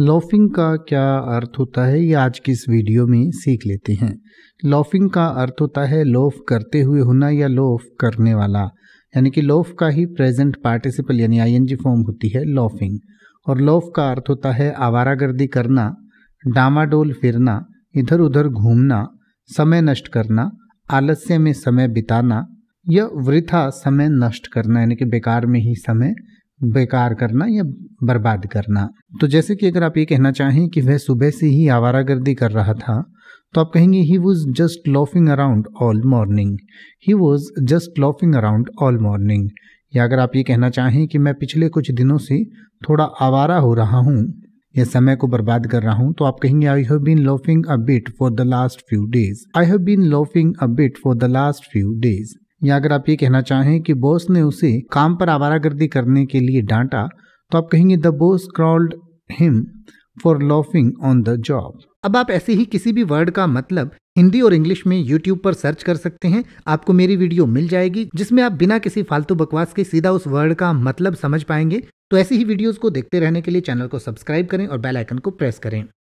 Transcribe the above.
Laughing का क्या अर्थ होता है ये आज की इस वीडियो में सीख लेते हैं लॉफिंग का अर्थ होता है लोफ करते हुए होना या लोफ करने वाला यानी कि लोफ का ही प्रेजेंट पार्टिसिपल यानी आईएनजी फॉर्म होती है लॉफिंग और लोफ का अर्थ होता है आवारागर्दी करना डामाडोल फिरना इधर उधर घूमना समय नष्ट करना आलस्य में समय बिताना या वृथा समय नष्ट करना यानी कि बेकार में ही समय हम्म। बेकार करना या बर्बाद करना तो जैसे कि अगर आप ये कहना चाहें कि वह सुबह से ही आवारागर्दी कर रहा था तो आप कहेंगे he was just laughing around all morning he was just laughing around all morning या अगर आप ये कहना चाहें कि मैं पिछले कुछ दिनों से थोड़ा आवारा हो रहा हूँ या समय को बर्बाद कर रहा हूँ तो आप कहेंगे I have been laughing a bit for the last few days I have been laughing a bit for the last few days या अगर आप ये कहना चाहें कि बॉस ने उसे काम पर आवारागर्दी करने के लिए डांटा तो आप कहेंगे the boss crawled him for laughing on the job अब आप ऐसे ही किसी भी वर्ड का मतलब हिंदी और इंग्लिश में यूट्यूब पर सर्च कर सकते हैं आपको मेरी वीडियो मिल जाएगी जिसमें आप बिना किसी फालतू बकवास के सीधा उस वर्ड का मतलब समझ पाएंगे तो ऐसी ही वीडियोस को देखते रहने के लिए चैनल को सब्सक्राइब करें और बेल आइकन को प्रेस करें